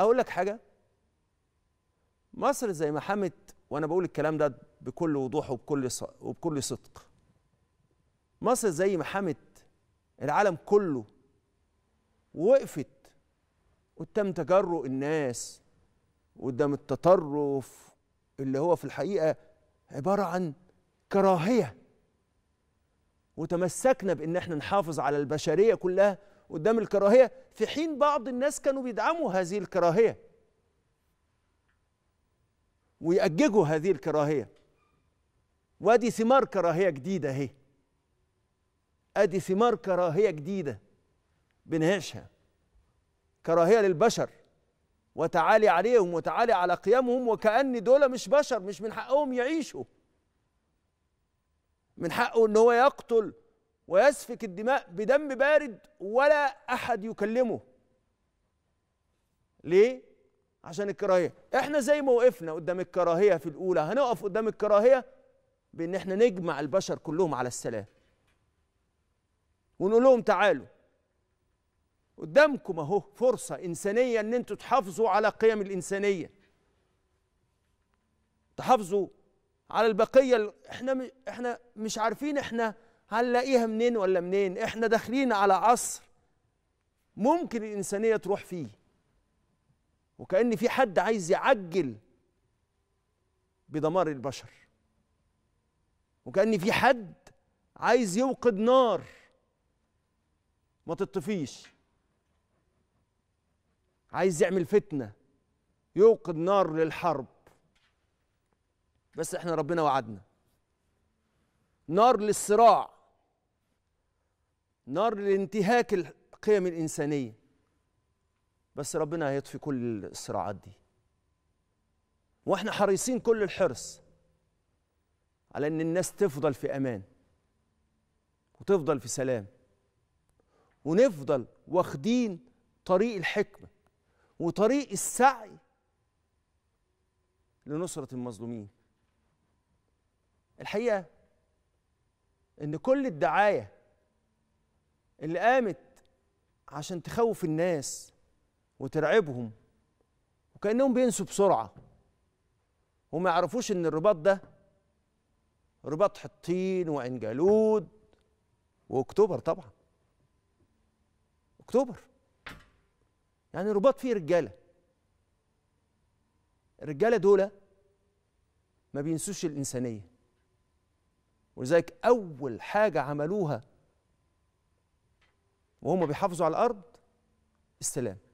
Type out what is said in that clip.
اقول لك حاجه مصر زي ما حمت وانا بقول الكلام ده بكل وضوح وبكل وبكل صدق مصر زي ما حمت العالم كله وقفت قدام تجرؤ الناس قدام التطرف اللي هو في الحقيقه عباره عن كراهيه وتمسكنا بان احنا نحافظ على البشريه كلها قدام الكراهية في حين بعض الناس كانوا بيدعموا هذه الكراهية ويأججوا هذه الكراهية وادي ثمار كراهية جديدة اهي ادي ثمار كراهية جديدة بنعيشها كراهية للبشر وتعالي عليهم وتعالي على قيامهم وكأن دول مش بشر مش من حقهم يعيشوا من حقه ان هو يقتل ويسفك الدماء بدم بارد ولا احد يكلمه ليه عشان الكراهيه احنا زي ما وقفنا قدام الكراهيه في الاولى هنقف قدام الكراهيه بان احنا نجمع البشر كلهم على السلام ونقول لهم تعالوا قدامكم اهو فرصه انسانيه ان انتوا تحافظوا على قيم الانسانيه تحافظوا على البقيه احنا احنا مش عارفين احنا هنلاقيها منين ولا منين احنا داخلين على عصر ممكن الانسانيه تروح فيه وكان في حد عايز يعجل بدمار البشر وكان في حد عايز يوقد نار ما تطفيش عايز يعمل فتنه يوقد نار للحرب بس احنا ربنا وعدنا نار للصراع نار لانتهاك القيم الإنسانية بس ربنا هيطفي كل الصراعات دي واحنا حريصين كل الحرص على ان الناس تفضل في امان وتفضل في سلام ونفضل واخدين طريق الحكمه وطريق السعي لنصره المظلومين الحقيقه ان كل الدعايه اللي قامت عشان تخوف الناس وترعبهم وكأنهم بينسوا بسرعة وما يعرفوش إن الرباط ده رباط حطين وعين جالود وأكتوبر طبعا أكتوبر يعني رباط فيه رجالة الرجالة دول ما بينسوش الإنسانية ولذلك أول حاجة عملوها وهم بيحافظوا على الارض السلام